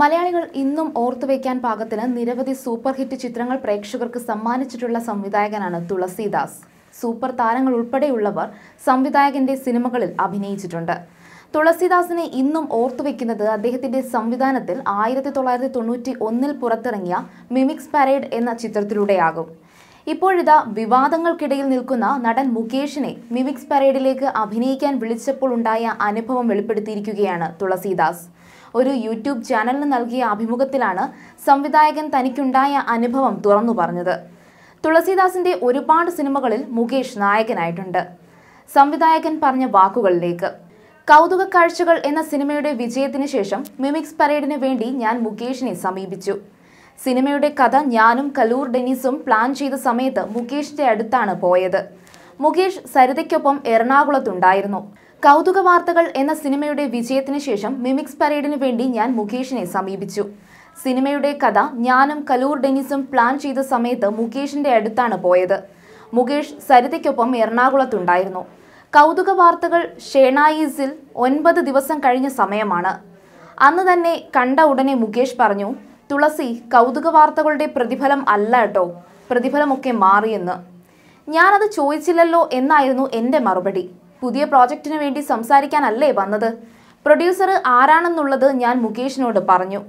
മലയാളികൾ ഇന്നും ഓർത്തുവെക്കാൻ പാകത്തിന് നിരവധി സൂപ്പർ ഹിറ്റ് ചിത്രങ്ങൾ പ്രേക്ഷകർക്ക് സമ്മാനിച്ചിട്ടുള്ള സംവിധായകനാണ് തുളസിദാസ് സൂപ്പർ താരങ്ങൾ ഉൾപ്പെടെയുള്ളവർ സംവിധായകന്റെ സിനിമകളിൽ അഭിനയിച്ചിട്ടുണ്ട് തുളസിദാസിനെ ഇന്നും ഓർത്തുവെക്കുന്നത് അദ്ദേഹത്തിന്റെ സംവിധാനത്തിൽ ആയിരത്തി തൊള്ളായിരത്തി തൊണ്ണൂറ്റി ഒന്നിൽ പുറത്തിറങ്ങിയ മിമിക്സ് പരേഡ് എന്ന ചിത്രത്തിലൂടെയാകും ഇപ്പോഴിതാ വിവാദങ്ങൾക്കിടയിൽ നിൽക്കുന്ന നടൻ മുകേഷിനെ മിമിക്സ് പരേഡിലേക്ക് അഭിനയിക്കാൻ വിളിച്ചപ്പോൾ ഉണ്ടായ അനുഭവം വെളിപ്പെടുത്തിയിരിക്കുകയാണ് തുളസിദാസ് ഒരു യൂട്യൂബ് ചാനലിന് നൽകിയ അഭിമുഖത്തിലാണ് സംവിധായകൻ തനിക്കുണ്ടായ അനുഭവം തുറന്നു പറഞ്ഞത് തുളസീദാസിന്റെ ഒരുപാട് സിനിമകളിൽ മുകേഷ് നായകനായിട്ടുണ്ട് സംവിധായകൻ പറഞ്ഞ വാക്കുകളിലേക്ക് കൗതുക കാഴ്ചകൾ എന്ന സിനിമയുടെ വിജയത്തിന് ശേഷം മിമിക്സ് പരേഡിന് വേണ്ടി ഞാൻ മുകേഷിനെ സമീപിച്ചു സിനിമയുടെ കഥ ഞാനും കലൂർ ഡെനീസും പ്ലാൻ ചെയ്ത സമയത്ത് മുകേഷിന്റെ അടുത്താണ് പോയത് മുകേഷ് സരിതയ്ക്കൊപ്പം എറണാകുളത്തുണ്ടായിരുന്നു കൗതുക വാർത്തകൾ എന്ന സിനിമയുടെ വിജയത്തിന് ശേഷം മിമിക്സ് പരേഡിന് വേണ്ടി ഞാൻ മുകേഷിനെ സമീപിച്ചു സിനിമയുടെ കഥ ഞാനും കലൂർ ഡെനിസും പ്ലാൻ ചെയ്ത സമയത്ത് മുകേഷിന്റെ അടുത്താണ് പോയത് മുകേഷ് സരിതയ്ക്കൊപ്പം എറണാകുളത്തുണ്ടായിരുന്നു കൗതുക വാർത്തകൾ ഷേണായിസിൽ ഒൻപത് ദിവസം കഴിഞ്ഞ സമയമാണ് അന്ന് തന്നെ കണ്ട ഉടനെ മുകേഷ് പറഞ്ഞു തുളസി കൗതുക വാർത്തകളുടെ പ്രതിഫലം അല്ല കേട്ടോ പ്രതിഫലമൊക്കെ മാറിയെന്ന് ഞാനത് ചോദിച്ചില്ലല്ലോ എന്നായിരുന്നു എൻ്റെ മറുപടി പുതിയ പ്രോജക്റ്റിനു വേണ്ടി സംസാരിക്കാനല്ലേ വന്നത് പ്രൊഡ്യൂസർ ആരാണെന്നുള്ളത് ഞാൻ മുകേഷിനോട് പറഞ്ഞു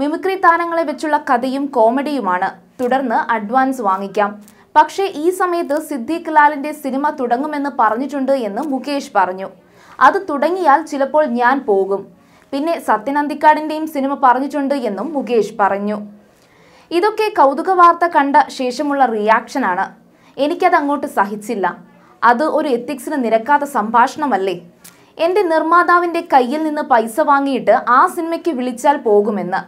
മിമിക്രി താരങ്ങളെ വെച്ചുള്ള കഥയും കോമഡിയുമാണ് തുടർന്ന് അഡ്വാൻസ് വാങ്ങിക്കാം പക്ഷേ ഈ സമയത്ത് സിദ്ദീഖ് ലാലിൻ്റെ സിനിമ തുടങ്ങുമെന്ന് പറഞ്ഞിട്ടുണ്ട് എന്ന് മുകേഷ് പറഞ്ഞു അത് തുടങ്ങിയാൽ ചിലപ്പോൾ ഞാൻ പോകും പിന്നെ സത്യനന്ദിക്കാടിൻ്റെയും സിനിമ പറഞ്ഞിട്ടുണ്ട് എന്നും മുകേഷ് പറഞ്ഞു ഇതൊക്കെ കൗതുക വാർത്ത കണ്ട ശേഷമുള്ള റിയാക്ഷനാണ് എനിക്കത് അങ്ങോട്ട് സഹിച്ചില്ല അത് ഒരു എത്തിക്സിന് നിരക്കാത്ത സംഭാഷണമല്ലേ എൻ്റെ നിർമ്മാതാവിൻ്റെ കയ്യിൽ നിന്ന് പൈസ വാങ്ങിയിട്ട് ആ സിനിമയ്ക്ക് വിളിച്ചാൽ പോകുമെന്ന്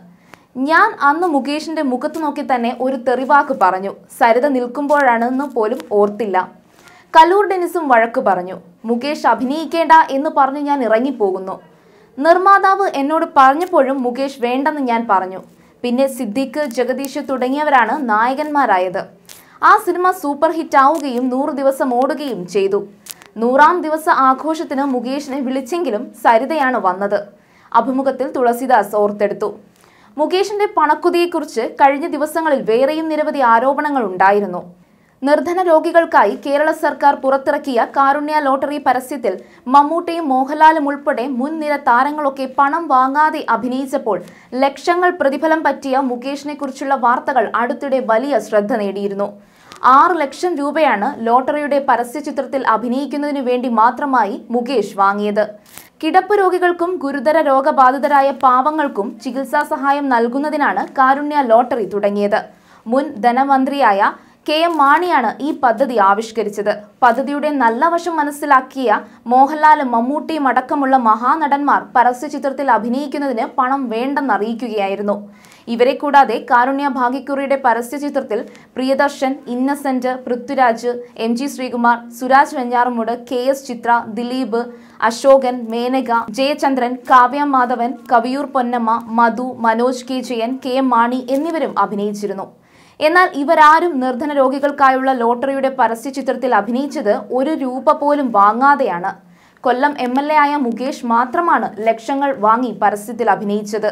ഞാൻ അന്ന് മുകേഷിൻ്റെ മുഖത്ത് നോക്കി തന്നെ ഒരു തെറിവാക്ക് പറഞ്ഞു സരിത നിൽക്കുമ്പോഴാണെന്ന് പോലും ഓർത്തില്ല കലൂർ ഡെനിസും വഴക്ക് പറഞ്ഞു മുകേഷ് അഭിനയിക്കേണ്ട എന്ന് പറഞ്ഞ് ഞാൻ ഇറങ്ങിപ്പോകുന്നു നിർമ്മാതാവ് എന്നോട് പറഞ്ഞപ്പോഴും മുകേഷ് വേണ്ടെന്ന് ഞാൻ പറഞ്ഞു പിന്നെ സിദ്ദിഖ് ജഗദീഷ് തുടങ്ങിയവരാണ് നായകന്മാരായത് ആ സിനിമ സൂപ്പർ ഹിറ്റ് ആവുകയും നൂറ് ദിവസം ഓടുകയും ചെയ്തു നൂറാം ദിവസ ആഘോഷത്തിന് മുകേഷിനെ വിളിച്ചെങ്കിലും സരിതയാണ് വന്നത് അഭിമുഖത്തിൽ തുളസിദാസ് ഓർത്തെടുത്തു മുകേഷിന്റെ പണക്കുതിയെക്കുറിച്ച് കഴിഞ്ഞ ദിവസങ്ങളിൽ വേറെയും നിരവധി ആരോപണങ്ങൾ ഉണ്ടായിരുന്നു നിർധന രോഗികൾക്കായി കേരള സർക്കാർ പുറത്തിറക്കിയ കാരുണ്യ ലോട്ടറി പരസ്യത്തിൽ മമ്മൂട്ടിയും മോഹൻലാലും ഉൾപ്പെടെ മുൻനിര താരങ്ങളൊക്കെ പണം വാങ്ങാതെ അഭിനയിച്ചപ്പോൾ ലക്ഷങ്ങൾ പ്രതിഫലം പറ്റിയ മുകേഷിനെ കുറിച്ചുള്ള വാർത്തകൾ അടുത്തിടെ വലിയ ശ്രദ്ധ നേടിയിരുന്നു ആറ് ലക്ഷം രൂപയാണ് ലോട്ടറിയുടെ പരസ്യ ചിത്രത്തിൽ അഭിനയിക്കുന്നതിനു വേണ്ടി മാത്രമായി മുകേഷ് വാങ്ങിയത് കിടപ്പ് രോഗികൾക്കും ഗുരുതര രോഗബാധിതരായ പാവങ്ങൾക്കും ചികിത്സാ സഹായം നൽകുന്നതിനാണ് കാരുണ്യ ലോട്ടറി തുടങ്ങിയത് മുൻ ധനമന്ത്രിയായ കെ എം മാണിയാണ് ഈ പദ്ധതി ആവിഷ്കരിച്ചത് പദ്ധതിയുടെ നല്ല വശം മനസ്സിലാക്കിയ മോഹൻലാലും മമ്മൂട്ടിയും അടക്കമുള്ള മഹാനടന്മാർ പരസ്യചിത്രത്തിൽ അഭിനയിക്കുന്നതിന് പണം വേണ്ടെന്ന് അറിയിക്കുകയായിരുന്നു ഇവരെ കൂടാതെ കാരുണ്യ ഭാഗ്യക്കുറിയുടെ പരസ്യചിത്രത്തിൽ Priyadarshan Innocent Prithviraj M G Sreekumar Suraj Venjaramoodu K S Chithra Dileep Ashokan Menaka Jayachandran Kavya Madhavan Kaviyoor Ponnamma Madhu Manoj K Jayan K M Mani എന്നിവരും അഭിനയിച്ചിരുന്നു എന്നാൽ ഇവരാരും നിർധന രോഗികൾക്കായുള്ള ലോട്ടറിയുടെ പരസ്യ ചിത്രത്തിൽ അഭിനയിച്ചത് ഒരു രൂപ പോലും വാങ്ങാതെയാണ് കൊല്ലം എം ആയ മുകേഷ് മാത്രമാണ് ലക്ഷങ്ങൾ വാങ്ങി പരസ്യത്തിൽ അഭിനയിച്ചത്